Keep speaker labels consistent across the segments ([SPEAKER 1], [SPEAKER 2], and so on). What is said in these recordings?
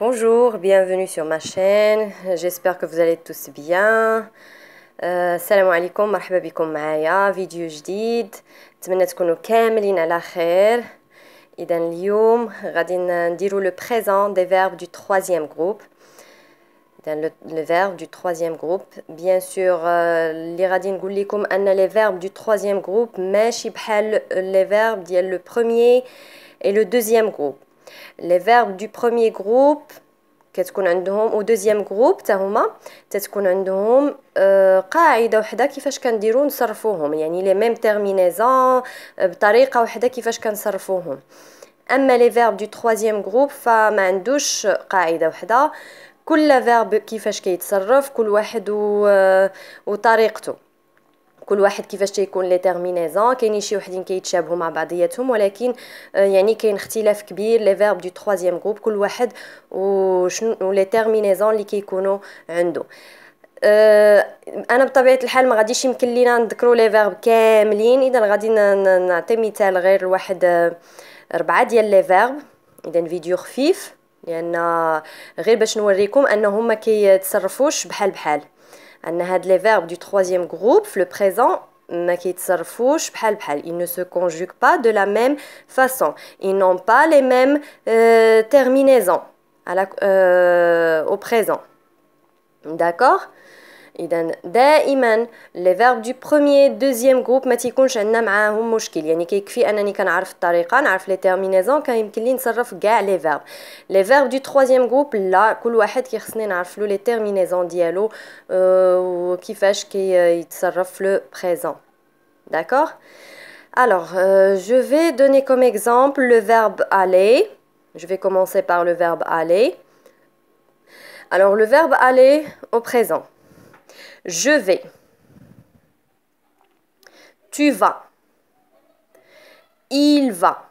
[SPEAKER 1] Bonjour, bienvenue sur ma chaîne. J'espère que vous allez tous bien. Euh, salam alaikum, marhaba bikoum maïa, vidéo jdid. T'menez qu'on nous kamelina la Idan nous radin dirou le présent des verbes du troisième groupe. Dans le, du troisième groupe. Bien sûr, euh, l'iradin goulikoum anna les verbes du troisième groupe, mais chibhal les verbes du premier et le deuxième groupe. لي فيرب دو بروميير جروب كتكون عندهم و دوزيام جروب حتى هما تتكون عندهم قاعده وحده كيفاش كنديرو نصرفوهم يعني لي ميم تيرمينيزون بطريقه وحده كيفاش كنصرفوهم اما لي فيرب دو تروازيام جروب فما عندوش قاعده وحده كل فيرب كيفاش كيتصرف كل واحد وطريقته كل واحد كيفاش تيكون لي تيرمينيزون كاينين شي وحدين كيتشابهوا مع بعضياتهم ولكن آه، يعني كاين اختلاف كبير لي فيرب دو تخوازيام جروب كل واحد وشنو لي تيرمينيزون اللي كيكونوا عنده آه، انا بطبيعه الحال ما غاديش يمكن لينا نذكروا لي فيرب كاملين اذا غادي نعطي مثال غير لواحد اربعه آه، ديال لي فيرب اذا فيديو خفيف لان غير باش نوريكم انهم ما كيتصرفوش بحال بحال a les verbes du troisième groupe, le présent ils ne se conjuguent pas de la même façon. Ils n'ont pas les mêmes euh, terminaisons euh, au présent. D'accord donc, toujours, les verbes du premier et du deuxième groupe, il n'y a pas de problème avec eux. C'est-à-dire qu'il suffit que je connaisse la méthode, que je connaisse les terminaisons, qu'il est possible de faire les verbes. Les verbes du troisième groupe, là, chacun doit connaître les terminaisons, les dialogues, et qu'il fasse, qu'il fasse le présent. D'accord Alors, euh، je vais donner comme exemple le verbe « aller ». Je vais commencer par le verbe « aller ». Alors, le verbe « aller » au présent. Je vais, tu vas, il va.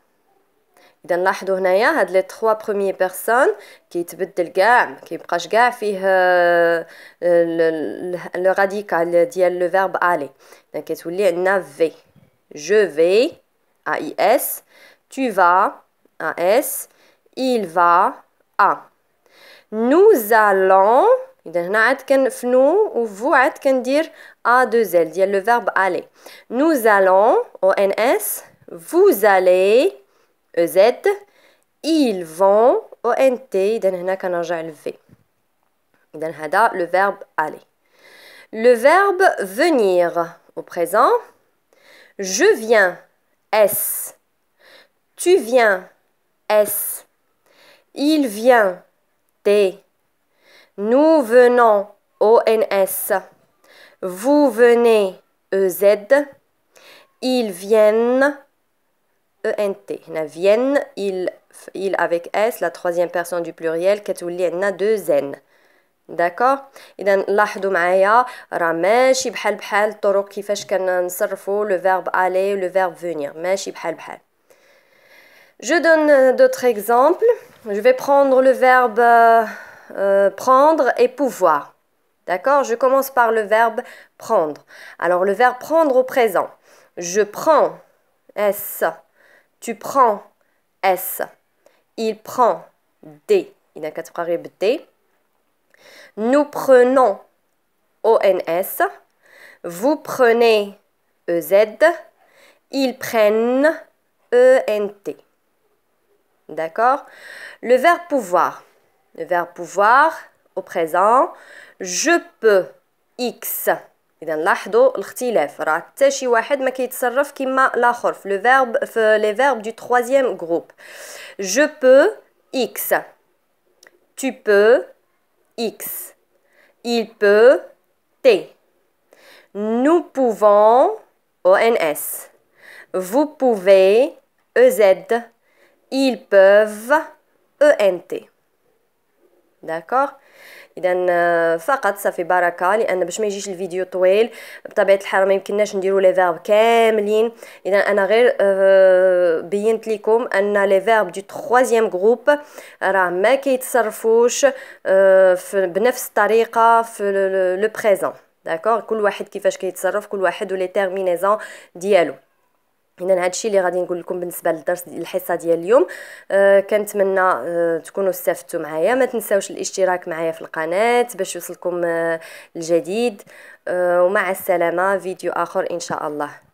[SPEAKER 1] Dans la il y a les trois premières personnes qui débutent le g, qui le radical du verbe aller. Donc, les n'avais, je vais, a i s, tu vas, a s, il va, a. Nous allons donc, ici, on dit « ou « vous » le verbe « aller ». Nous allons, O-N-S. Vous allez, E-Z. Ils vont, O-N-T. Donc, ici, on le verbe « aller ». Le verbe « venir » au présent. Je viens, S. Tu viens, S. Il vient, T. Nous venons ONS, vous venez EZ, ils viennent e ENT, na viennent ils ils avec S, la troisième personne du pluriel. Katulina deux N, d'accord? Ilan l'hadumaya ramesh ibhalbhal torok yfesh kanan sarfo le verbe aller, le verbe venir. Ramesh ibhalbhal. Je donne euh, d'autres exemples. Je vais prendre le verbe euh, euh, prendre et pouvoir. D'accord Je commence par le verbe prendre. Alors, le verbe prendre au présent. Je prends, S. Tu prends, S. Il prend, D. Il n'a qu'à D. Nous prenons, ONS. Vous prenez, EZ. Ils prennent, ENT. D'accord Le verbe pouvoir. Le verbe pouvoir au présent. Je peux X. Le verbe, euh, les verbes du troisième groupe. Je peux X. Tu peux X. Il peut T. Nous pouvons ONS. Vous pouvez EZ. Ils peuvent ENT. داكوغ اذا فقط صافي بركه لان باش ما يجيش الفيديو طويل بطبيعه الحال ما يمكنناش نديرو لي فيرب كاملين اذا انا غير بينت لكم ان لي فيرب دو ترويزيام جروب راه ما كيتصرفوش بنفس الطريقه في لو بريزون داكوغ كل واحد كيفاش كيتصرف كل واحد ولي تيرمينيزون ديالو هنا هذا الشيء اللي غادي نقول لكم بالنسبه للدرس الحصه ديال اليوم أه كنتمنى أه تكونوا استفدتوا معايا ما تنساوش الاشتراك معايا في القناه باش يوصلكم أه الجديد أه ومع السلامه فيديو اخر ان شاء الله